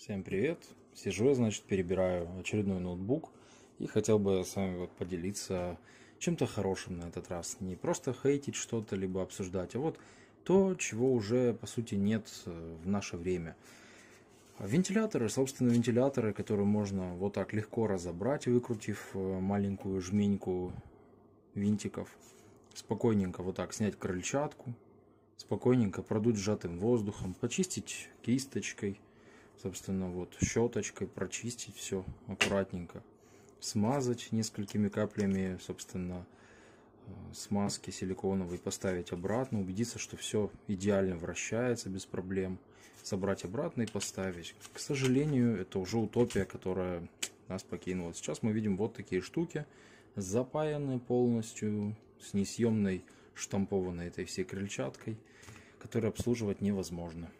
Всем привет! Сижу я, значит, перебираю очередной ноутбук и хотел бы с вами вот поделиться чем-то хорошим на этот раз. Не просто хейтить что-то, либо обсуждать, а вот то, чего уже, по сути, нет э, в наше время. Вентиляторы, собственно, вентиляторы, которые можно вот так легко разобрать, выкрутив э, маленькую жменьку винтиков. Спокойненько вот так снять крыльчатку, спокойненько продуть сжатым воздухом, почистить кисточкой – собственно, вот щеточкой прочистить все аккуратненько. Смазать несколькими каплями, собственно, э, смазки силиконовой, поставить обратно, убедиться, что все идеально вращается без проблем. Собрать обратно и поставить. К сожалению, это уже утопия, которая нас покинула. Сейчас мы видим вот такие штуки, запаянные полностью, с несъемной штампованной этой всей крыльчаткой, которую обслуживать невозможно.